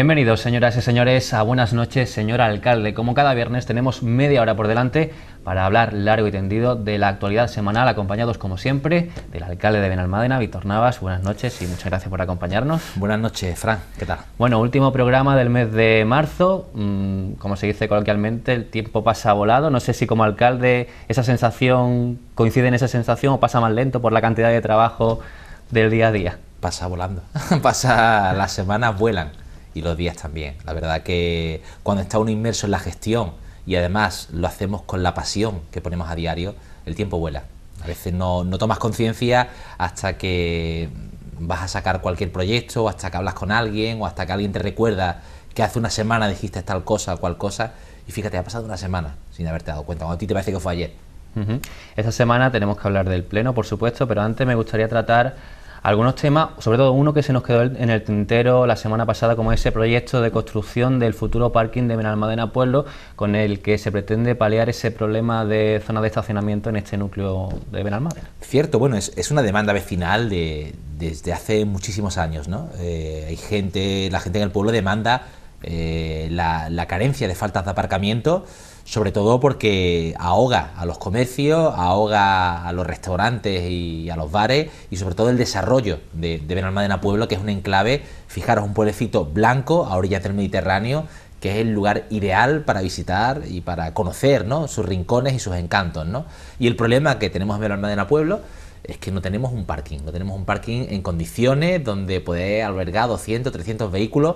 Bienvenidos, señoras y señores, a Buenas noches, señor alcalde. Como cada viernes tenemos media hora por delante para hablar largo y tendido de la actualidad semanal, acompañados como siempre del alcalde de Benalmádena, Víctor Navas. Buenas noches y muchas gracias por acompañarnos. Buenas noches, Fran. ¿Qué tal? Bueno, último programa del mes de marzo. Mm, como se dice coloquialmente, el tiempo pasa volado. No sé si como alcalde esa sensación coincide en esa sensación o pasa más lento por la cantidad de trabajo del día a día. Pasa volando. pasa las semanas vuelan y los días también. La verdad que cuando está uno inmerso en la gestión y además lo hacemos con la pasión que ponemos a diario, el tiempo vuela. A veces no, tomas conciencia hasta que vas a sacar cualquier proyecto, o hasta que hablas con alguien, o hasta que alguien te recuerda que hace una semana dijiste tal cosa o cual cosa, y fíjate, ha pasado una semana sin haberte dado cuenta, a ti te parece que fue ayer. Esta semana tenemos que hablar del Pleno, por supuesto, pero antes me gustaría tratar algunos temas, sobre todo uno que se nos quedó en el tintero la semana pasada, como ese proyecto de construcción del futuro parking de Benalmadena Pueblo, con el que se pretende paliar ese problema de zona de estacionamiento en este núcleo de Benalmádena. Cierto, bueno, es, una demanda vecinal de, desde hace muchísimos años, ¿no? Eh, hay gente, la gente en el pueblo demanda eh, la, la, carencia de faltas de aparcamiento sobre todo porque ahoga a los comercios, ahoga a los restaurantes y a los bares y sobre todo el desarrollo de, de Benalmádena Pueblo, que es un enclave, fijaros, un pueblecito blanco a orillas del Mediterráneo, que es el lugar ideal para visitar y para conocer ¿no? sus rincones y sus encantos. ¿no? Y el problema que tenemos en Benalmádena Pueblo es que no tenemos un parking, no tenemos un parking en condiciones donde puede albergar 200, 300 vehículos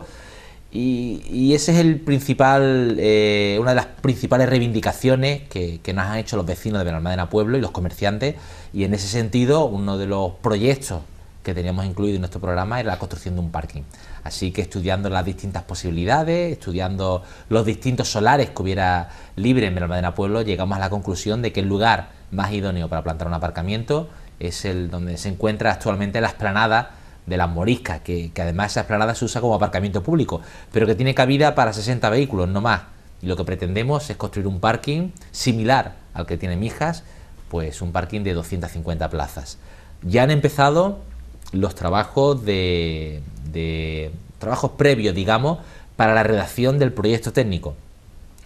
y, esa ese es el principal, eh, una de las principales reivindicaciones que, nos han hecho los vecinos de Benalmádena Pueblo y los comerciantes. Y en ese sentido, uno de los proyectos que teníamos incluido en nuestro programa era la construcción de un parking. Así que estudiando las distintas posibilidades, estudiando los distintos solares que hubiera libre en Benalmádena Pueblo, llegamos a la conclusión de que el lugar más idóneo para plantar un aparcamiento es el donde se encuentra actualmente la esplanada de las moriscas, que, además esa explanada se usa como aparcamiento público, pero que tiene cabida para 60 vehículos, no más. Y lo que pretendemos es construir un parking similar al que tiene Mijas, pues un parking de 250 plazas. Ya han empezado los trabajos de, de trabajos previos, digamos, para la redacción del proyecto técnico.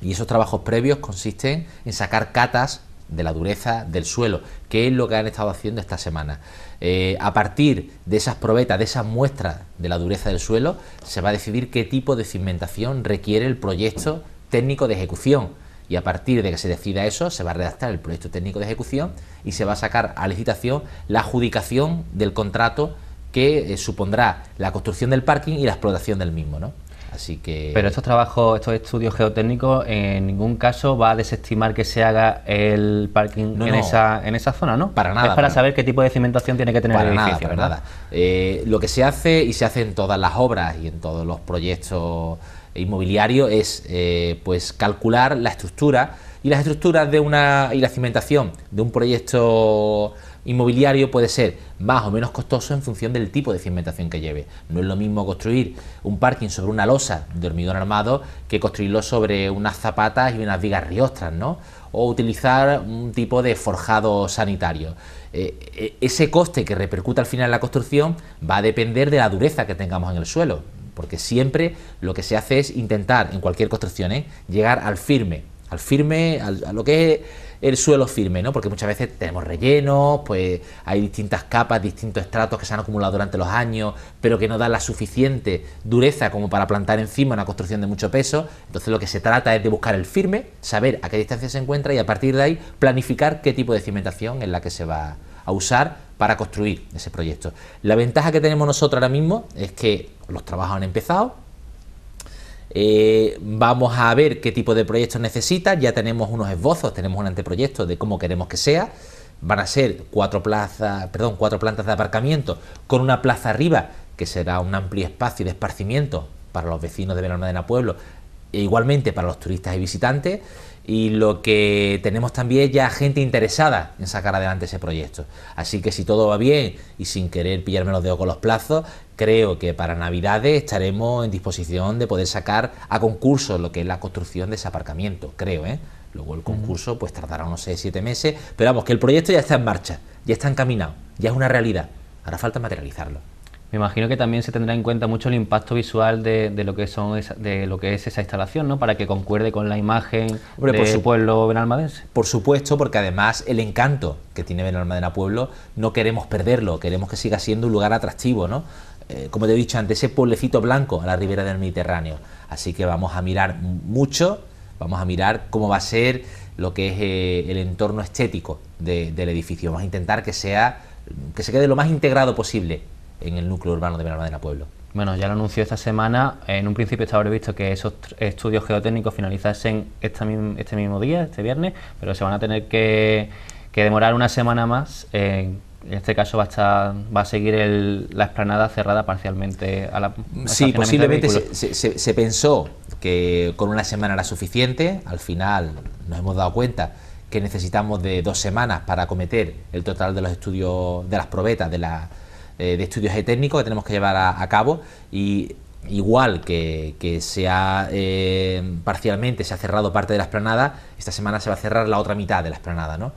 Y esos trabajos previos consisten en sacar catas de la dureza del suelo, que es lo que han estado haciendo esta semana. Eh, a partir de esas probetas, de esas muestras de la dureza del suelo, se va a decidir qué tipo de cimentación requiere el proyecto técnico de ejecución. Y a partir de que se decida eso, se va a redactar el proyecto técnico de ejecución y se va a sacar a licitación la adjudicación del contrato que eh, supondrá la construcción del parking y la explotación del mismo. ¿no? Así que... Pero estos trabajos, estos estudios geotécnicos, en ningún caso va a desestimar que se haga el parking en, Esa, en esa zona, ¿no? Para nada. Es para, saber qué tipo de cimentación tiene que tener el edificio. para nada. Eh, lo que se hace y se hace en todas las obras y en todos los proyectos inmobiliarios es eh, pues calcular la estructura y las estructuras de una y la cimentación de un proyecto inmobiliario puede ser más o menos costoso en función del tipo de cimentación que lleve. No es lo mismo construir un parking sobre una losa de hormigón armado que construirlo sobre unas zapatas y unas vigas riostras, ¿no? O utilizar un tipo de forjado sanitario. Eh, eh, ese coste que repercute al final en la construcción va a depender de la dureza que tengamos en el suelo, porque siempre lo que se hace es intentar, en cualquier construcción, ¿eh? llegar al firme, al firme, a lo que es el suelo firme, ¿no? Porque muchas veces tenemos rellenos, pues hay distintas capas, distintos estratos que se han acumulado durante los años, pero que no dan la suficiente dureza como para plantar encima una construcción de mucho peso. Entonces lo que se trata es de buscar el firme, saber a qué distancia se encuentra y a partir de ahí planificar qué tipo de cimentación es la que se va a usar para construir ese proyecto. La ventaja que tenemos nosotros ahora mismo es que los trabajos han empezado, eh, vamos a ver qué tipo de proyectos necesita. Ya tenemos unos esbozos, tenemos un anteproyecto de cómo queremos que sea. Van a ser cuatro plazas, perdón, cuatro plantas de aparcamiento con una plaza arriba, que será un amplio espacio de esparcimiento para los vecinos de de Pueblo, e igualmente para los turistas y visitantes. Y lo que tenemos también ya gente interesada en sacar adelante ese proyecto. Así que si todo va bien y sin querer pillarme los dedos con los plazos, creo que para Navidades estaremos en disposición de poder sacar a concurso lo que es la construcción de ese aparcamiento, creo, ¿eh? Luego el concurso pues tardará unos 6-7 meses, pero vamos, que el proyecto ya está en marcha, ya está encaminado, ya es una realidad, ahora falta materializarlo. Me imagino que también se tendrá en cuenta mucho el impacto visual de, lo que son de lo que es esa instalación, ¿no? Para que concuerde con la imagen Hombre, por su pueblo benalmadense. Por supuesto, porque además el encanto que tiene Benalmadena Pueblo no queremos perderlo, queremos que siga siendo un lugar atractivo, ¿no? Eh, como te he dicho antes, ese pueblecito blanco a la ribera del Mediterráneo. Así que vamos a mirar mucho, vamos a mirar cómo va a ser lo que es eh, el entorno estético del edificio. Vamos a intentar que sea que se quede lo más integrado posible en el núcleo urbano de Benalmádena Pueblo. Bueno, ya lo anunció esta semana. En un principio estaba previsto que esos estudios geotécnicos finalizasen este, mismo día, este viernes, pero se van a tener que, demorar una semana más en este caso va a, va a seguir la esplanada cerrada parcialmente a la... Sí, posiblemente se, pensó que con una semana era suficiente, al final nos hemos dado cuenta que necesitamos de dos semanas para acometer el total de los estudios, de las probetas, de, la, eh, de estudios e técnicos que tenemos que llevar a, cabo y igual que, se ha eh, parcialmente se ha cerrado parte de la esplanada, esta semana se va a cerrar la otra mitad de la esplanada, ¿no?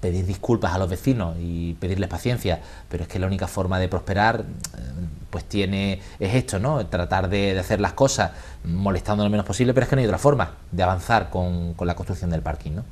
pedir disculpas a los vecinos y pedirles paciencia, pero es que la única forma de prosperar eh, pues tiene es esto, ¿no? Tratar de, hacer las cosas molestando lo menos posible, pero es que no hay otra forma de avanzar con, la construcción del parking, ¿no?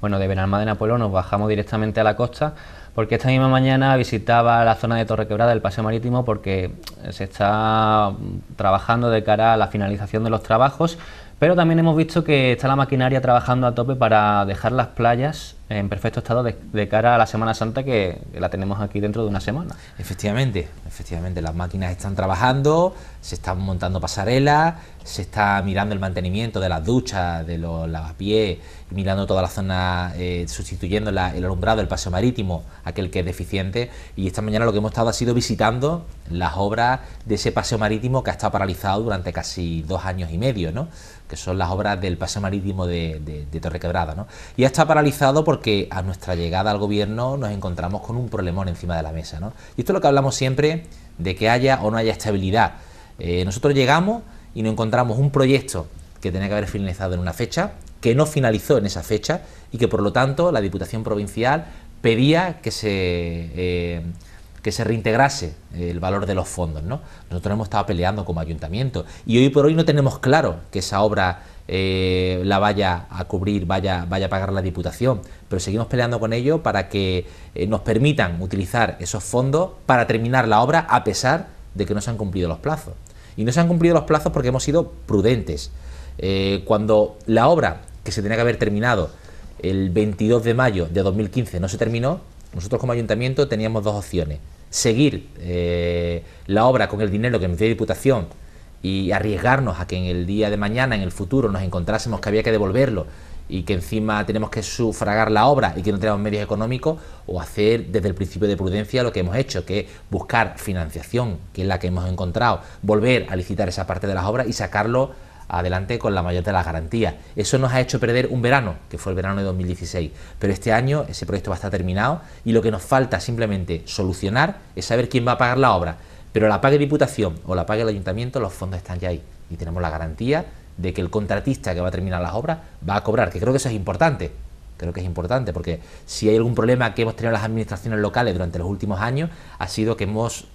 Bueno, de Benalmádena Pueblo nos bajamos directamente a la costa porque esta misma mañana visitaba la zona de Torre Quebrada del Paseo Marítimo porque se está trabajando de cara a la finalización de los trabajos, pero también hemos visto que está la maquinaria trabajando a tope para dejar las playas en perfecto estado de, cara a la Semana Santa que, la tenemos aquí dentro de una semana. Efectivamente, efectivamente, las máquinas están trabajando, se están montando pasarelas, se está mirando el mantenimiento de las duchas, de los lavapiés, mirando toda la zona, eh, sustituyendo el alumbrado del paseo marítimo, aquel que es deficiente, y esta mañana lo que hemos estado ha sido visitando las obras de ese paseo marítimo que ha estado paralizado durante casi dos años y medio, ¿no? que son las obras del paseo marítimo de, Torre Quebrada, y ha estado paralizado porque que a nuestra llegada al gobierno nos encontramos con un problemón encima de la mesa. Y esto es lo que hablamos siempre de que haya o no haya estabilidad. Eh, nosotros llegamos y nos encontramos un proyecto que tenía que haber finalizado en una fecha, que no finalizó en esa fecha y que por lo tanto la Diputación Provincial pedía que se, eh, que se reintegrase el valor de los fondos. ¿no? Nosotros hemos estado peleando como ayuntamiento y hoy por hoy no tenemos claro que esa obra eh, la vaya a cubrir, vaya, vaya a pagar la Diputación, pero seguimos peleando con ello para que eh, nos permitan utilizar esos fondos para terminar la obra a pesar de que no se han cumplido los plazos. Y no se han cumplido los plazos porque hemos sido prudentes. Eh, cuando la obra que se tenía que haber terminado el 22 de mayo de 2015 no se terminó, nosotros como ayuntamiento teníamos dos opciones. Seguir la obra con el dinero que nos dio Diputación y arriesgarnos a que en el día de mañana, en el futuro, nos encontrásemos que había que devolverlo y que encima tenemos que sufragar la obra y que no tenemos medios económicos, o hacer desde el principio de prudencia lo que hemos hecho, que es buscar financiación, que es la que hemos encontrado, volver a licitar esa parte de las obras y sacarlo adelante con la mayor de las garantías. Eso nos ha hecho perder un verano, que fue el verano de 2016, pero este año ese proyecto va a estar terminado y lo que nos falta simplemente solucionar es saber quién va a pagar la obra pero la pague Diputación o la pague el Ayuntamiento, los fondos están ya ahí y tenemos la garantía de que el contratista que va a terminar las obras va a cobrar, que creo que eso es importante. Creo que es importante porque si hay algún problema que hemos tenido las administraciones locales durante los últimos años ha sido que hemos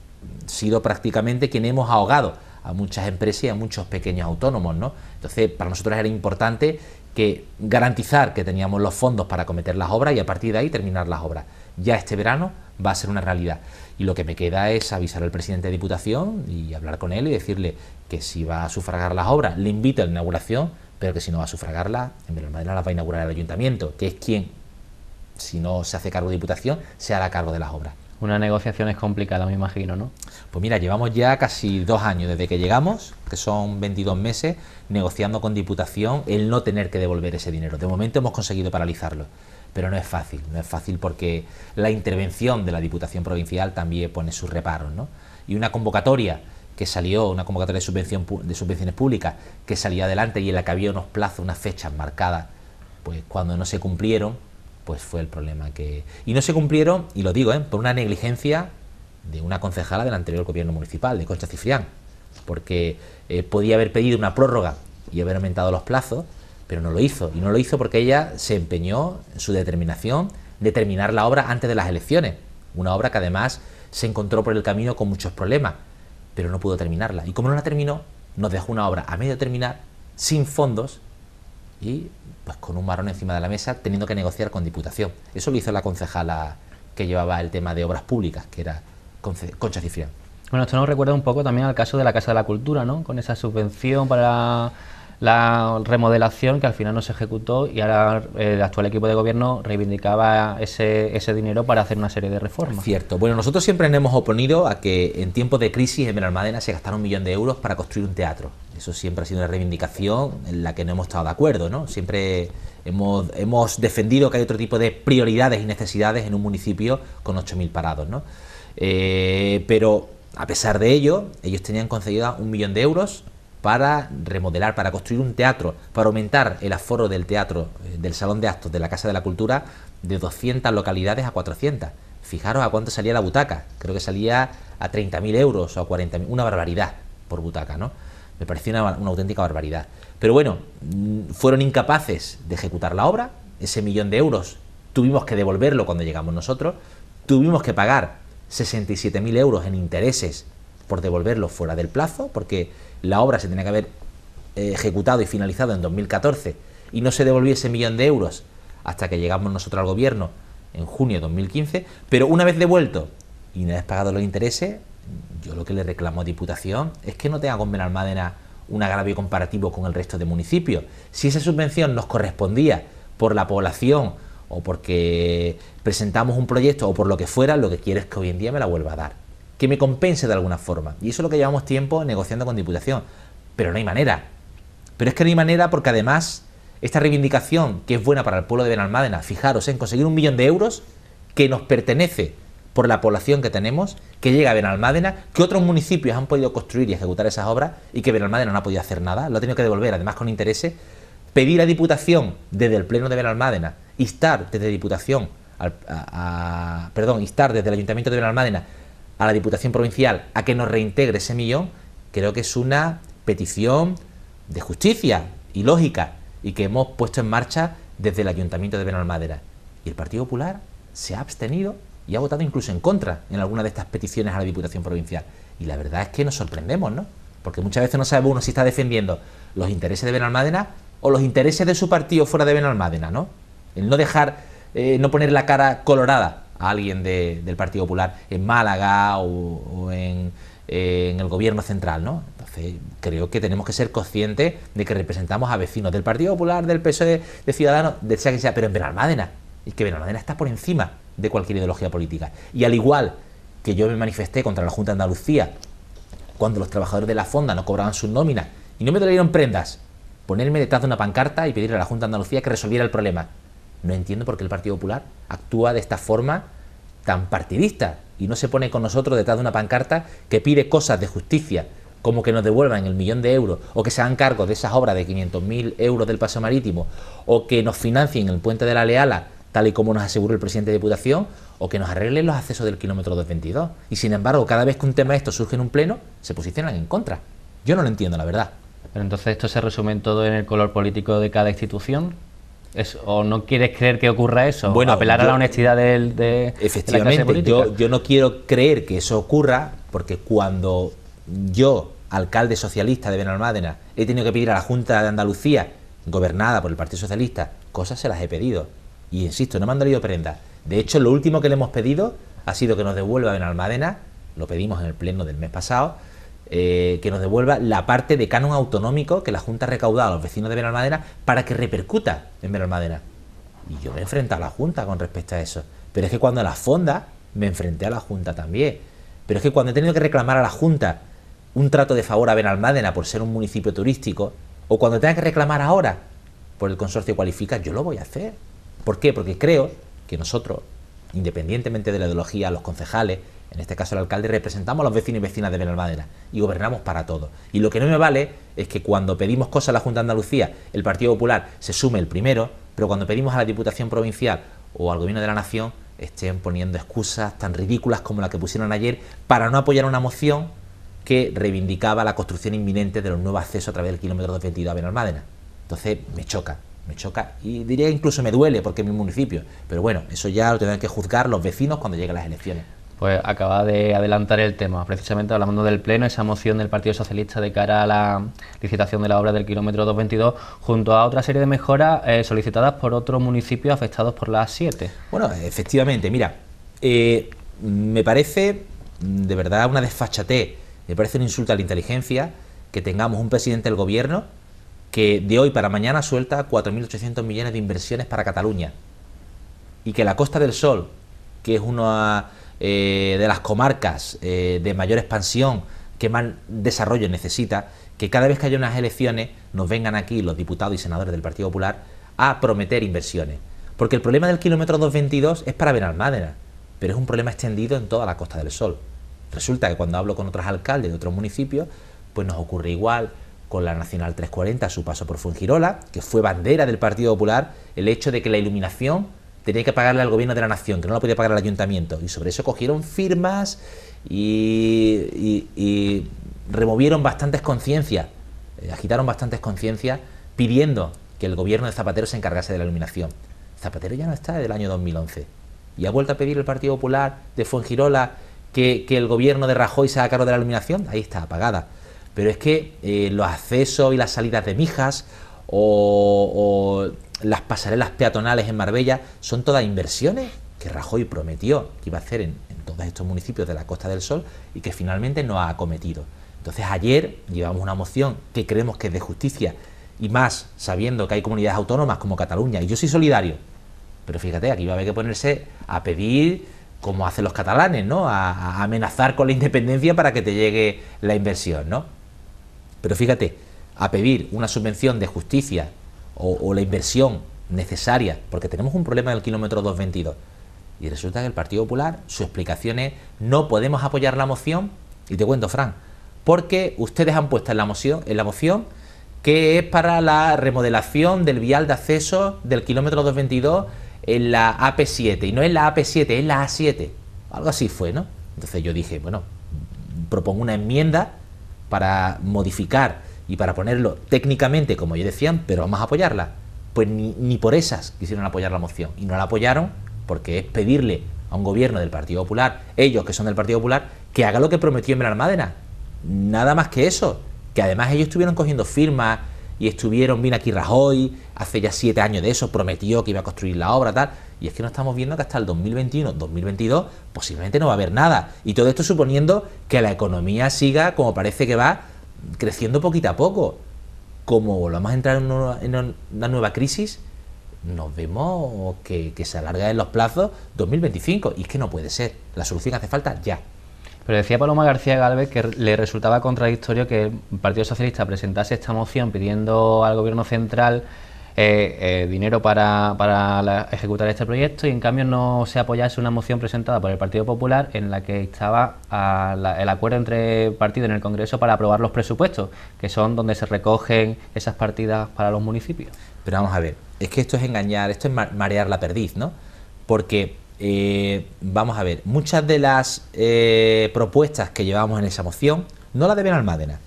sido prácticamente quien hemos ahogado a muchas empresas y a muchos pequeños autónomos, ¿no? Entonces, para nosotros era importante que garantizar que teníamos los fondos para cometer las obras y a partir de ahí terminar las obras ya este verano va a ser una realidad. Y lo que me queda es avisar al presidente de Diputación y hablar con él y decirle que si va a sufragar las obras, le invito a la inauguración, pero que si no va a sufragarla, en Madera las va a inaugurar el ayuntamiento, que es quien, si no se hace cargo de Diputación, se hará cargo de las obras. Una negociación es complicada, me imagino, ¿no? Pues mira, llevamos ya casi dos años desde que llegamos, que son 22 meses, negociando con Diputación el no tener que devolver ese dinero. De momento hemos conseguido paralizarlo pero no es fácil, no es fácil porque la intervención de la Diputación Provincial también pone sus reparos, ¿no? Y una convocatoria que salió, una convocatoria de, subvención, de subvenciones públicas que salió adelante y en la que había unos plazos, unas fechas marcadas, pues cuando no se cumplieron, pues fue el problema que... Y no se cumplieron, y lo digo, ¿eh? por una negligencia de una concejala del anterior gobierno municipal, de Concha Cifrián, porque eh, podía haber pedido una prórroga y haber aumentado los plazos, pero no lo hizo. Y no lo hizo porque ella se empeñó en su determinación de terminar la obra antes de las elecciones. Una obra que además se encontró por el camino con muchos problemas, pero no pudo terminarla. Y como no la terminó, nos dejó una obra a medio terminar, sin fondos y pues con un marrón encima de la mesa, teniendo que negociar con Diputación. Eso lo hizo la concejala que llevaba el tema de obras públicas, que era Concha Cifrián. Bueno, esto nos recuerda un poco también al caso de la Casa de la Cultura, ¿no? Con esa subvención para la remodelación que al final no se ejecutó y ahora eh, el actual equipo de gobierno reivindicaba ese, dinero para hacer una serie de reformas. Cierto. Bueno, nosotros siempre nos hemos oponido a que en tiempos de crisis en Benalmádena se gastara un millón de euros para construir un teatro. Eso siempre ha sido una reivindicación en la que no hemos estado de acuerdo, ¿no? Siempre hemos, hemos defendido que hay otro tipo de prioridades y necesidades en un municipio con 8.000 parados, ¿no? Eh, pero a pesar de ello, ellos tenían concedido un millón de euros para remodelar, para construir un teatro, para aumentar el aforo del teatro, eh, del salón de actos de la Casa de la Cultura de 200 localidades a 400. Fijaros a cuánto salía la butaca, creo que salía a 30.000 euros o a 40.000, una barbaridad por butaca, ¿no? Me parecía una, auténtica barbaridad. Pero bueno, mm, fueron incapaces de ejecutar la obra, ese millón de euros tuvimos que devolverlo cuando llegamos nosotros, tuvimos que pagar 67.000 euros en intereses por devolverlo fuera del plazo, porque la obra se tenía que haber eh, ejecutado y finalizado en 2014 y no se devolviese ese millón de euros hasta que llegamos nosotros al gobierno en junio de 2015, pero una vez devuelto y no vez pagado los intereses, yo lo que le reclamo a Diputación es que no tenga con Benalmádena un agravio comparativo con el resto de municipios. Si esa subvención nos correspondía por la población o porque presentamos un proyecto o por lo que fuera, lo que quiero es que hoy en día me la vuelva a dar que me compense de alguna forma. Y eso es lo que llevamos tiempo negociando con Diputación. Pero no hay manera. Pero es que no hay manera porque además esta reivindicación que es buena para el pueblo de Benalmádena, fijaros ¿eh? en conseguir un millón de euros que nos pertenece por la población que tenemos, que llega a Benalmádena, que otros municipios han podido construir y ejecutar esas obras y que Benalmádena no ha podido hacer nada, lo ha tenido que devolver además con intereses, pedir a Diputación desde el Pleno de Benalmádena, instar desde Diputación, al, a, perdón, instar desde el Ayuntamiento de Benalmádena a la Diputación Provincial a que nos reintegre ese millón, creo que es una petición de justicia y lógica y que hemos puesto en marcha desde el Ayuntamiento de Benalmádena. Y el Partido Popular se ha abstenido y ha votado incluso en contra en alguna de estas peticiones a la Diputación Provincial. Y la verdad es que nos sorprendemos, ¿no? Porque muchas veces no sabemos uno si está defendiendo los intereses de Benalmádena o los intereses de su partido fuera de Benalmádena, ¿no? El no dejar, eh, no poner la cara colorada alguien de, del Partido Popular en Málaga o, eh, en, el gobierno central, ¿no? Entonces, creo que tenemos que ser conscientes de que representamos a vecinos del Partido Popular, del PSOE, de Ciudadanos, de sea que sea, pero en Benalmádena, y que Benalmádena está por encima de cualquier ideología política. Y al igual que yo me manifesté contra la Junta de Andalucía cuando los trabajadores de la fonda no cobraban sus nóminas y no me trajeron prendas, ponerme detrás de una pancarta y pedirle a la Junta de Andalucía que resolviera el problema. No entiendo por qué el Partido Popular actúa de esta forma tan partidista y no se pone con nosotros detrás de una pancarta que pide cosas de justicia, como que nos devuelvan el millón de euros o que se hagan cargo de esas obras de 500.000 euros del paso marítimo o que nos financien el puente de la Leala tal y como nos aseguró el presidente de Diputación, o que nos arreglen los accesos del kilómetro 222. Y sin embargo, cada vez que un tema de esto surge en un pleno, se posicionan en contra. Yo no lo entiendo, la verdad. Pero entonces esto se resume en todo en el color político de cada institución. ¿O no quieres creer que ocurra eso? Bueno, apelar a la honestidad del, de, efectivamente, yo, yo no quiero creer que eso ocurra porque cuando yo, alcalde socialista de Benalmádena, he tenido que pedir a la Junta de Andalucía, gobernada por el Partido Socialista, cosas se las he pedido. Y insisto, no me han dolido prenda. De hecho, lo último que le hemos pedido ha sido que nos devuelva Benalmádena, lo pedimos en el pleno del mes pasado, eh, que nos devuelva la parte de canon autonómico que la Junta ha recaudado a los vecinos de Benalmadena... para que repercuta en Benalmadena... Y yo me enfrento a la Junta con respecto a eso. Pero es que cuando la fonda, me enfrenté a la Junta también. Pero es que cuando he tenido que reclamar a la Junta un trato de favor a Benalmádena por ser un municipio turístico, o cuando tenga que reclamar ahora por el consorcio cualifica, yo lo voy a hacer. ¿Por qué? Porque creo que nosotros independientemente de la ideología, los concejales, en este caso el alcalde, representamos a los vecinos y vecinas de Benalmádena y gobernamos para todos. Y lo que no me vale es que cuando pedimos cosas a la Junta de Andalucía, el Partido Popular se sume el primero, pero cuando pedimos a la Diputación Provincial o al Gobierno de la Nación, estén poniendo excusas tan ridículas como la que pusieron ayer para no apoyar una moción que reivindicaba la construcción inminente de los nuevos accesos a través del kilómetro 22 a Benalmádena. Entonces, me choca me choca y diría incluso me duele porque es mi municipio. Pero bueno, eso ya lo tendrán que juzgar los vecinos cuando lleguen las elecciones. Pues acaba de adelantar el tema, precisamente hablando del Pleno, esa moción del Partido Socialista de cara a la licitación de la obra del kilómetro 222, junto a otra serie de mejoras eh, solicitadas por otros municipios afectados por las 7. Bueno, efectivamente, mira, eh, me parece de verdad una desfachatez, me parece un insulto a la inteligencia que tengamos un presidente del gobierno que de hoy para mañana suelta 4.800 millones de inversiones para Cataluña y que la Costa del Sol, que es una eh, de las comarcas eh, de mayor expansión, que más desarrollo necesita, que cada vez que haya unas elecciones nos vengan aquí los diputados y senadores del Partido Popular a prometer inversiones. Porque el problema del kilómetro 222 es para Benalmádena, pero es un problema extendido en toda la Costa del Sol. Resulta que cuando hablo con otros alcaldes de otros municipios, pues nos ocurre igual, con la Nacional 340, su paso por Fungirola... que fue bandera del Partido Popular, el hecho de que la iluminación tenía que pagarle al gobierno de la nación, que no la podía pagar el ayuntamiento. Y sobre eso cogieron firmas y, removieron bastantes conciencias, eh, agitaron bastantes conciencias pidiendo que el gobierno de Zapatero se encargase de la iluminación. Zapatero ya no está del año 2011. Y ha vuelto a pedir el Partido Popular de Fuengirola que, que el gobierno de Rajoy se haga cargo de la iluminación. Ahí está, apagada pero es que eh, los accesos y las salidas de Mijas o, las pasarelas peatonales en Marbella son todas inversiones que Rajoy prometió que iba a hacer en, todos estos municipios de la Costa del Sol y que finalmente no ha acometido. Entonces ayer llevamos una moción que creemos que es de justicia y más sabiendo que hay comunidades autónomas como Cataluña, y yo soy solidario, pero fíjate, aquí va a haber que ponerse a pedir como hacen los catalanes, ¿no? A, a amenazar con la independencia para que te llegue la inversión, ¿no? Pero fíjate, a pedir una subvención de justicia o, la inversión necesaria, porque tenemos un problema en el kilómetro 222, y resulta que el Partido Popular, su explicación es no podemos apoyar la moción, y te cuento, Fran, porque ustedes han puesto en la moción, en la moción que es para la remodelación del vial de acceso del kilómetro 222 en la AP7, y no es la AP7, es la A7, algo así fue, ¿no? Entonces yo dije, bueno, propongo una enmienda para modificar y para ponerlo técnicamente, como ellos decían, pero vamos a apoyarla. Pues ni, por esas quisieron apoyar la moción. Y no la apoyaron porque es pedirle a un gobierno del Partido Popular, ellos que son del Partido Popular, que haga lo que prometió en Almádena. Nada más que eso. Que además ellos estuvieron cogiendo firmas y estuvieron, vino aquí Rajoy hace ya siete años de eso, prometió que iba a construir la obra, tal, y es que no estamos viendo que hasta el 2021, 2022, posiblemente no va a haber nada. Y todo esto suponiendo que la economía siga como parece que va, creciendo poquito a poco. Como volvamos a entrar en una, nueva crisis, nos vemos que, se alarga en los plazos 2025, y es que no puede ser. La solución hace falta ya. Pero decía Paloma García Galvez que le resultaba contradictorio que el Partido Socialista presentase esta moción pidiendo al Gobierno Central eh, dinero para, para ejecutar este proyecto y en cambio no se apoyase una moción presentada por el Partido Popular en la que estaba el acuerdo entre partidos en el Congreso para aprobar los presupuestos, que son donde se recogen esas partidas para los municipios. Pero vamos a ver, es que esto es engañar, esto es marear la perdiz, ¿no? Porque eh, vamos a ver, muchas de las eh, propuestas que llevamos en esa moción no la deben Benalmádena,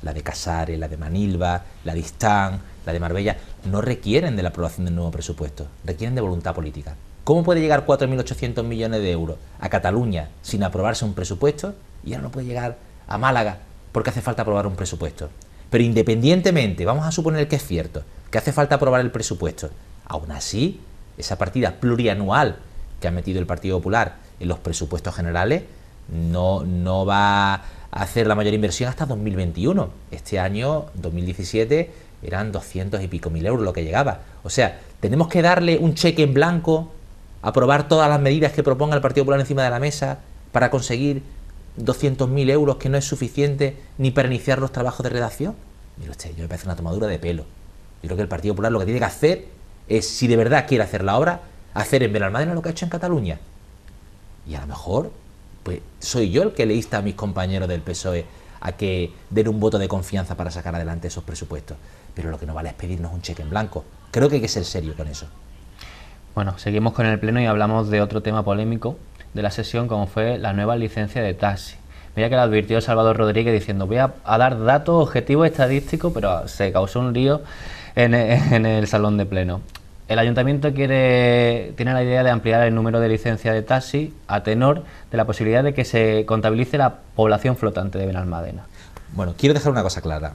la de Casares, la de Manilva, la de Istán, la de Marbella, no requieren de la aprobación del nuevo presupuesto, requieren de voluntad política. ¿Cómo puede llegar 4.800 millones de euros a Cataluña sin aprobarse un presupuesto? Y ahora no puede llegar a Málaga porque hace falta aprobar un presupuesto. Pero independientemente, vamos a suponer que es cierto, que hace falta aprobar el presupuesto. Aún así, esa partida plurianual que ha metido el Partido Popular en los presupuestos generales no, no va a hacer la mayor inversión hasta 2021. Este año, 2017, eran 200 y pico mil euros lo que llegaba. O sea, tenemos que darle un cheque en blanco, aprobar todas las medidas que proponga el Partido Popular encima de la mesa para conseguir mil euros que no es suficiente ni para iniciar los trabajos de redacción. Mire usted, yo me parece una tomadura de pelo. Yo creo que el Partido Popular lo que tiene que hacer es, si de verdad quiere hacer la obra, hacer en Benalmádena lo que ha hecho en Cataluña. Y a lo mejor, pues soy yo el que le insta a mis compañeros del PSOE a que den un voto de confianza para sacar adelante esos presupuestos pero lo que no vale es pedirnos un cheque en blanco. Creo que hay que ser serio con eso. Bueno, seguimos con el pleno y hablamos de otro tema polémico de la sesión, como fue la nueva licencia de taxi. Mira que la advirtió Salvador Rodríguez diciendo, voy a, dar datos objetivos estadísticos, pero se causó un lío en, el salón de pleno. El ayuntamiento quiere, tiene la idea de ampliar el número de licencias de taxi a tenor de la posibilidad de que se contabilice la población flotante de Benalmadena. Bueno, quiero dejar una cosa clara.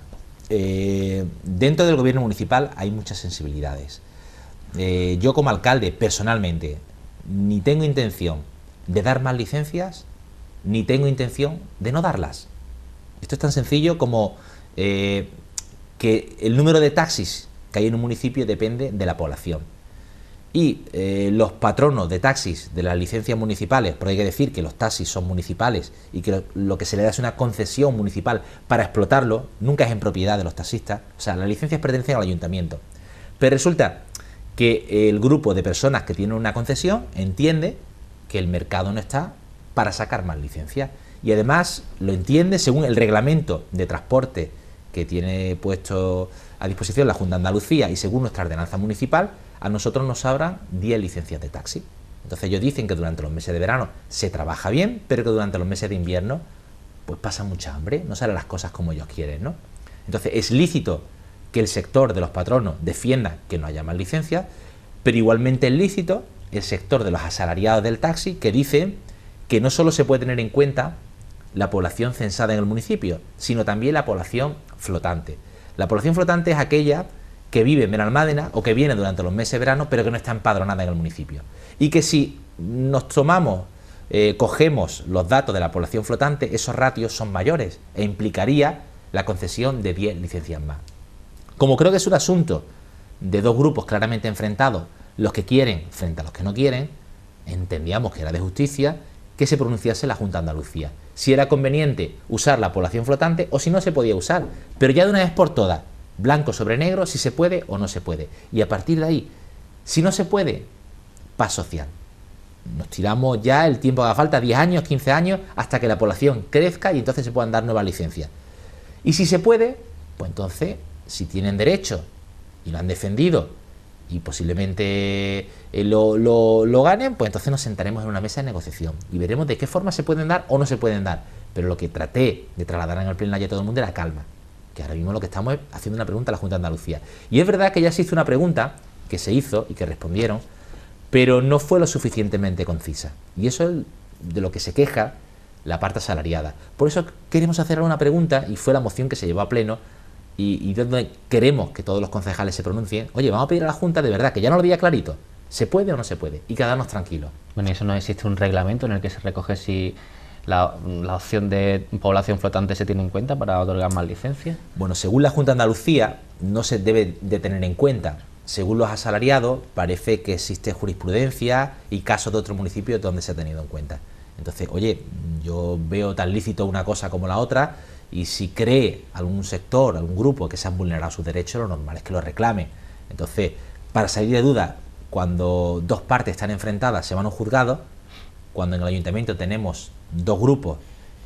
Eh, dentro del gobierno municipal hay muchas sensibilidades. Eh, yo como alcalde, personalmente, ni tengo intención de dar más licencias, ni tengo intención de no darlas. Esto es tan sencillo como eh, que el número de taxis que hay en un municipio depende de la población y eh, los patronos de taxis de las licencias municipales, porque hay que decir que los taxis son municipales y que lo, que se le da es una concesión municipal para explotarlo, nunca es en propiedad de los taxistas, o sea, las licencias pertenecen al ayuntamiento. Pero resulta que el grupo de personas que tienen una concesión entiende que el mercado no está para sacar más licencias y además lo entiende según el reglamento de transporte que tiene puesto a disposición la Junta de Andalucía y según nuestra ordenanza municipal, a nosotros nos abran 10 licencias de taxi. Entonces ellos dicen que durante los meses de verano se trabaja bien, pero que durante los meses de invierno pues pasa mucha hambre, no salen las cosas como ellos quieren, ¿no? Entonces es lícito que el sector de los patronos defienda que no haya más licencias, pero igualmente es lícito el sector de los asalariados del taxi que dice... que no solo se puede tener en cuenta la población censada en el municipio, sino también la población flotante. La población flotante es aquella que vive en Benalmádena o que viene durante los meses de verano, pero que no está empadronada en el municipio. Y que si nos tomamos, eh, cogemos los datos de la población flotante, esos ratios son mayores e implicaría la concesión de 10 licencias más. Como creo que es un asunto de dos grupos claramente enfrentados, los que quieren frente a los que no quieren, entendíamos que era de justicia que se pronunciase la Junta de Andalucía, si era conveniente usar la población flotante o si no se podía usar, pero ya de una vez por todas, blanco sobre negro, si se puede o no se puede. Y a partir de ahí, si no se puede, paz social. Nos tiramos ya el tiempo que haga falta, 10 años, 15 años, hasta que la población crezca y entonces se puedan dar nuevas licencias. Y si se puede, pues entonces, si tienen derecho y lo han defendido y posiblemente eh, lo, ganen, pues entonces nos sentaremos en una mesa de negociación y veremos de qué forma se pueden dar o no se pueden dar. Pero lo que traté de trasladar en el plenario a todo el mundo era calma que ahora mismo lo que estamos es haciendo una pregunta a la Junta de Andalucía. Y es verdad que ya se hizo una pregunta, que se hizo y que respondieron, pero no fue lo suficientemente concisa. Y eso es de lo que se queja la parte asalariada. Por eso queremos hacer una pregunta, y fue la moción que se llevó a pleno, y, donde queremos que todos los concejales se pronuncien, oye, vamos a pedir a la Junta de verdad, que ya no lo diga clarito, se puede o no se puede, y quedarnos tranquilos. Bueno, eso no existe un reglamento en el que se recoge si la, opción de población flotante se tiene en cuenta para otorgar más licencias? Bueno, según la Junta de Andalucía, no se debe de tener en cuenta. Según los asalariados, parece que existe jurisprudencia y casos de otros municipios donde se ha tenido en cuenta. Entonces, oye, yo veo tan lícito una cosa como la otra y si cree algún sector, algún grupo que se han vulnerado sus derechos, lo normal es que lo reclame. Entonces, para salir de duda, cuando dos partes están enfrentadas, se van a un juzgado, cuando en el ayuntamiento tenemos dos grupos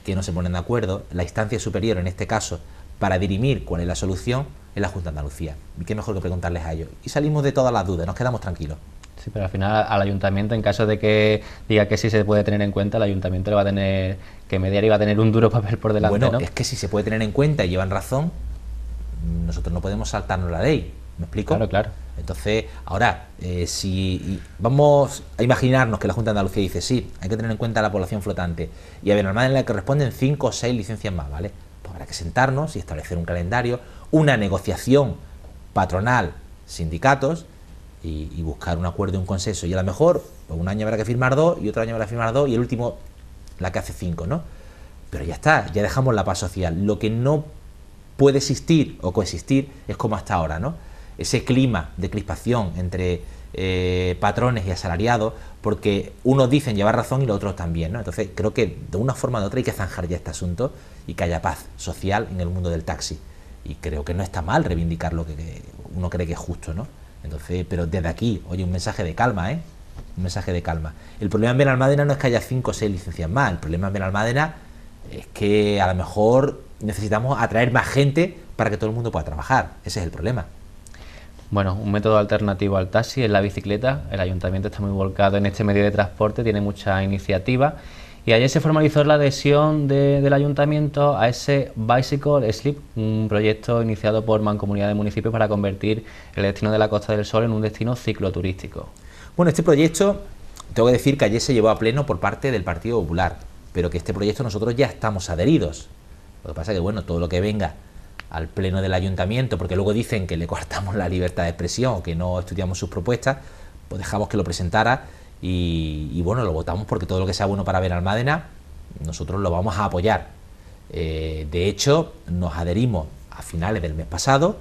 que no se ponen de acuerdo, la instancia superior en este caso para dirimir cuál es la solución es la Junta de Andalucía. Y qué mejor que preguntarles a ellos. Y salimos de todas las dudas, nos quedamos tranquilos. Sí, pero al final al ayuntamiento, en caso de que diga que sí se puede tener en cuenta, el ayuntamiento le va a tener que mediar y va a tener un duro papel por delante. Bueno, es que si se puede tener en cuenta y llevan razón, nosotros no podemos saltarnos la ley. ¿Me explico? Claro, claro. Entonces, ahora, eh, si vamos a imaginarnos que la Junta de Andalucía dice, sí, hay que tener en cuenta la población flotante, y a la que responden cinco o seis licencias más, ¿vale? Pues habrá que sentarnos y establecer un calendario, una negociación patronal, sindicatos, y, buscar un acuerdo y un consenso. Y a lo mejor, pues un año habrá que firmar dos, y otro año habrá que firmar dos, y el último, la que hace cinco, ¿no? Pero ya está, ya dejamos la paz social. Lo que no puede existir o coexistir es como hasta ahora, ¿no? ese clima de crispación entre eh, patrones y asalariados, porque unos dicen llevar razón y los otros también. Entonces creo que de una forma u otra hay que zanjar ya este asunto y que haya paz social en el mundo del taxi. Y creo que no está mal reivindicar lo que, uno cree que es justo, ¿no? Entonces, pero desde aquí, oye, un mensaje de calma, ¿eh? Un mensaje de calma. El problema en Benalmádena no es que haya 5 o 6 licencias más, el problema en Benalmádena es que a lo mejor necesitamos atraer más gente para que todo el mundo pueda trabajar. Ese es el problema. Bueno, un método alternativo al taxi es la bicicleta. El ayuntamiento está muy volcado en este medio de transporte, tiene mucha iniciativa. Y ayer se formalizó la adhesión del ayuntamiento a ese Bicycle Slip, un proyecto iniciado por Mancomunidad de Municipios para convertir el destino de la Costa del Sol en un destino cicloturístico. Bueno, este proyecto, tengo que decir que ayer se llevó a pleno por parte del Partido Popular, pero que este proyecto nosotros ya estamos adheridos. Lo que pasa es que, bueno, todo lo que venga al pleno del ayuntamiento, porque luego dicen que le cortamos la libertad de expresión o que no estudiamos sus propuestas, pues dejamos que lo presentara y, bueno, lo votamos porque todo lo que sea bueno para ver Benalmádena, nosotros lo vamos a apoyar. Eh, de hecho, nos adherimos a finales del mes pasado,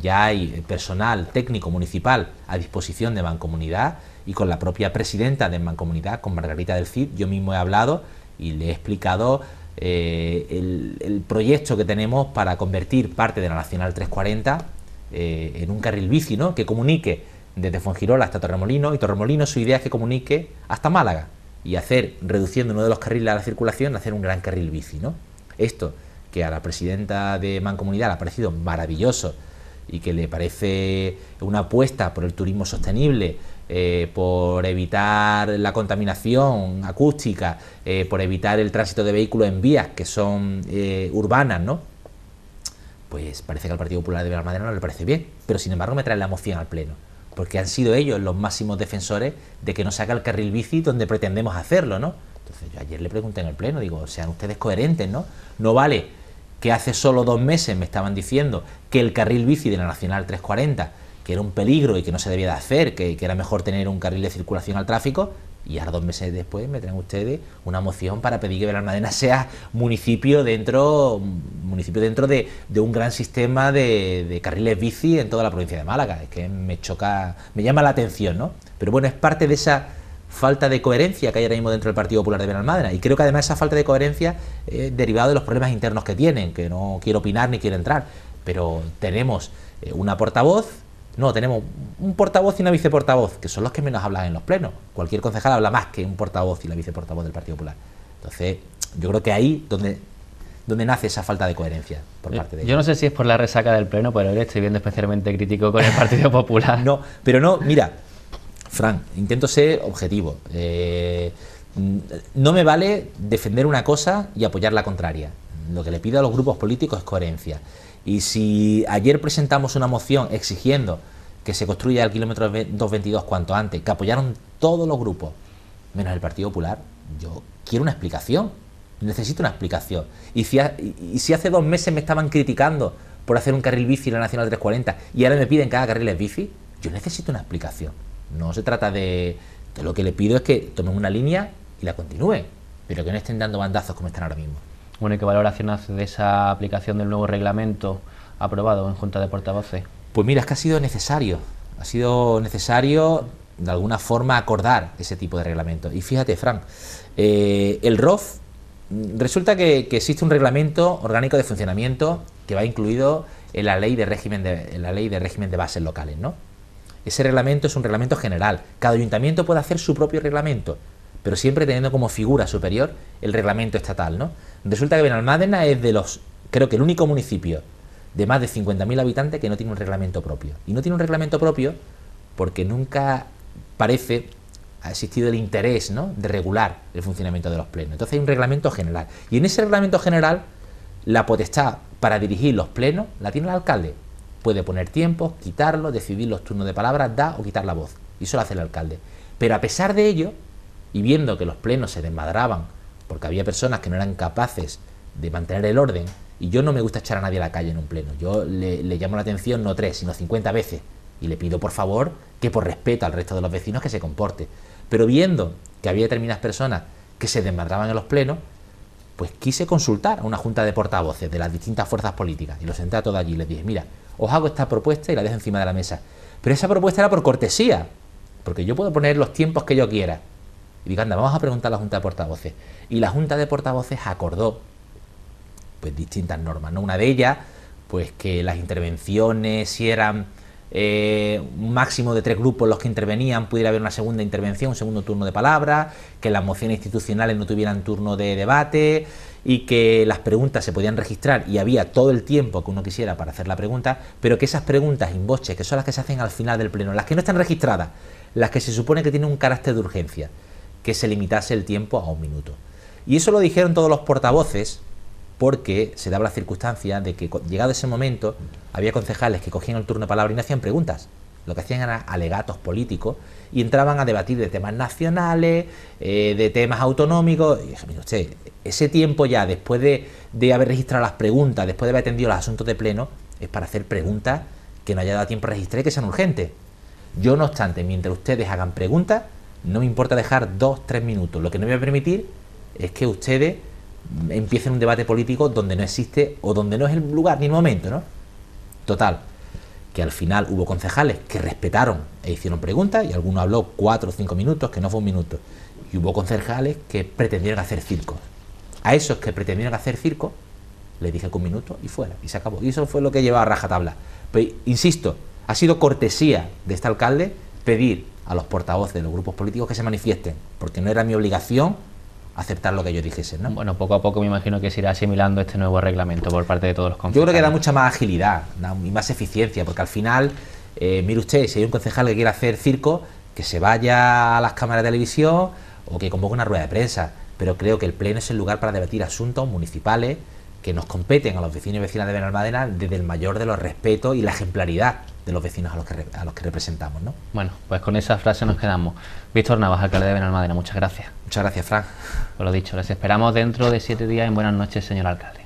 ya hay personal técnico municipal a disposición de Mancomunidad y con la propia presidenta de Mancomunidad, con Margarita del Cid, yo mismo he hablado y le he explicado eh, el, proyecto que tenemos para convertir parte de la Nacional 340 eh, en un carril bici, ¿no? Que comunique desde Fuengirola hasta Torremolino y Torremolino su idea es que comunique hasta Málaga y hacer, reduciendo uno de los carriles a la circulación, hacer un gran carril bici, ¿no? Esto que a la presidenta de Mancomunidad le ha parecido maravilloso y que le parece una apuesta por el turismo sostenible, eh, por evitar la contaminación acústica, eh, por evitar el tránsito de vehículos en vías que son eh, urbanas, ¿no? Pues parece que al Partido Popular de Madrid no le parece bien, pero sin embargo me trae la moción al Pleno, porque han sido ellos los máximos defensores de que no se haga el carril bici donde pretendemos hacerlo, ¿no? Entonces yo ayer le pregunté en el Pleno, digo, sean ustedes coherentes, ¿no? No vale que hace solo dos meses me estaban diciendo que el carril bici de la Nacional 340, que era un peligro y que no se debía de hacer, que, era mejor tener un carril de circulación al tráfico, y ahora dos meses después me traen ustedes una moción para pedir que Belalmadena sea municipio dentro, municipio dentro de, un gran sistema de, de, carriles bici en toda la provincia de Málaga. Es que me choca, me llama la atención, ¿no? Pero bueno, es parte de esa falta de coherencia que hay ahora mismo dentro del Partido Popular de Benalmádena. Y creo que además esa falta de coherencia es eh, derivada de los problemas internos que tienen, que no quiero opinar ni quiero entrar. Pero tenemos eh, una portavoz, no, tenemos un portavoz y una viceportavoz, que son los que menos hablan en los plenos. Cualquier concejal habla más que un portavoz y la viceportavoz del Partido Popular. Entonces, yo creo que ahí donde donde nace esa falta de coherencia por eh, parte de ellos. Yo no sé si es por la resaca del Pleno, pero hoy estoy viendo especialmente crítico con el Partido Popular. no, pero no, mira, Fran, intento ser objetivo. Eh, no me vale defender una cosa y apoyar la contraria. Lo que le pido a los grupos políticos es coherencia. Y si ayer presentamos una moción exigiendo que se construya el kilómetro 222 cuanto antes, que apoyaron todos los grupos, menos el Partido Popular, yo quiero una explicación, necesito una explicación. Y si, y si hace dos meses me estaban criticando por hacer un carril bici en la Nacional 340 y ahora me piden que carril carriles bici, yo necesito una explicación. No se trata de... lo que le pido es que tomen una línea y la continúen, pero que no estén dando bandazos como están ahora mismo. Bueno, ¿y qué valoración hace de esa aplicación del nuevo reglamento aprobado en Junta de Portavoces? Pues mira, es que ha sido necesario. Ha sido necesario de alguna forma acordar ese tipo de reglamento. Y fíjate, Frank, eh, el ROF mm, resulta que, existe un reglamento orgánico de funcionamiento que va incluido en la ley de régimen de, en la ley de régimen de bases locales, ¿no? Ese reglamento es un reglamento general. Cada ayuntamiento puede hacer su propio reglamento, pero siempre teniendo como figura superior el reglamento estatal, ¿no? Resulta que Benalmádena es de los, creo que el único municipio de más de 50.000 habitantes que no tiene un reglamento propio. Y no tiene un reglamento propio porque nunca parece ha existido el interés ¿no? de regular el funcionamiento de los plenos. Entonces hay un reglamento general. Y en ese reglamento general, la potestad para dirigir los plenos la tiene el alcalde. Puede poner tiempos, quitarlo, decidir los turnos de palabras, da o quitar la voz. Y eso lo hace el alcalde. Pero a pesar de ello, y viendo que los plenos se desmadraban porque había personas que no eran capaces de mantener el orden, y yo no me gusta echar a nadie a la calle en un pleno. Yo le, llamo la atención no tres, sino 50 veces. Y le pido, por favor, que por respeto al resto de los vecinos que se comporte. Pero viendo que había determinadas personas que se desmadraban en los plenos, pues quise consultar a una junta de portavoces de las distintas fuerzas políticas y los senté a todos allí y les dije, mira, os hago esta propuesta y la dejo encima de la mesa. Pero esa propuesta era por cortesía, porque yo puedo poner los tiempos que yo quiera. Y digo, anda, vamos a preguntar a la Junta de Portavoces. Y la Junta de Portavoces acordó pues distintas normas, ¿no? Una de ellas, pues que las intervenciones si eran eh, un máximo de tres grupos los que intervenían, pudiera haber una segunda intervención, un segundo turno de palabra, que las mociones institucionales no tuvieran turno de debate y que las preguntas se podían registrar y había todo el tiempo que uno quisiera para hacer la pregunta, pero que esas preguntas en boche, que son las que se hacen al final del pleno, las que no están registradas, las que se supone que tienen un carácter de urgencia, que se limitase el tiempo a un minuto. Y eso lo dijeron todos los portavoces porque se daba la circunstancia de que llegado ese momento había concejales que cogían el turno de palabra y no hacían preguntas. Lo que hacían eran alegatos políticos y entraban a debatir de temas nacionales, eh, de temas autonómicos. Y ese tiempo ya, después de, haber registrado las preguntas, después de haber atendido los asuntos de pleno, es para hacer preguntas que no haya dado tiempo a registrar y que sean urgentes. Yo, no obstante, mientras ustedes hagan preguntas, no me importa dejar dos, tres minutos. Lo que no me voy a permitir es que ustedes empiecen un debate político donde no existe o donde no es el lugar ni el momento, ¿no? Total, que al final hubo concejales que respetaron e hicieron preguntas y alguno habló cuatro o cinco minutos, que no fue un minuto. Y hubo concejales que pretendieron hacer circo. A esos que pretendieron hacer circo, le dije que un minuto y fuera, y se acabó. Y eso fue lo que llevaba a rajatabla. Pero insisto, ha sido cortesía de este alcalde pedir a los portavoces de los grupos políticos que se manifiesten, porque no era mi obligación aceptar lo que ellos dijesen. ¿no? Bueno, poco a poco me imagino que se irá asimilando este nuevo reglamento por parte de todos los concejales. Yo creo que da mucha más agilidad y más eficiencia, porque al final, eh, mire usted, si hay un concejal que quiere hacer circo, que se vaya a las cámaras de televisión o que convoque una rueda de prensa, pero creo que el Pleno es el lugar para debatir asuntos municipales que nos competen a los vecinos y vecinas de Benalmádena desde el mayor de los respetos y la ejemplaridad de los vecinos a los que, a los que representamos. Bueno, pues con esa frase nos quedamos. Víctor Navas, alcalde de Benalmádena, muchas gracias. Muchas gracias, Fran. Por lo dicho, les esperamos dentro de siete días en Buenas noches, señor alcalde.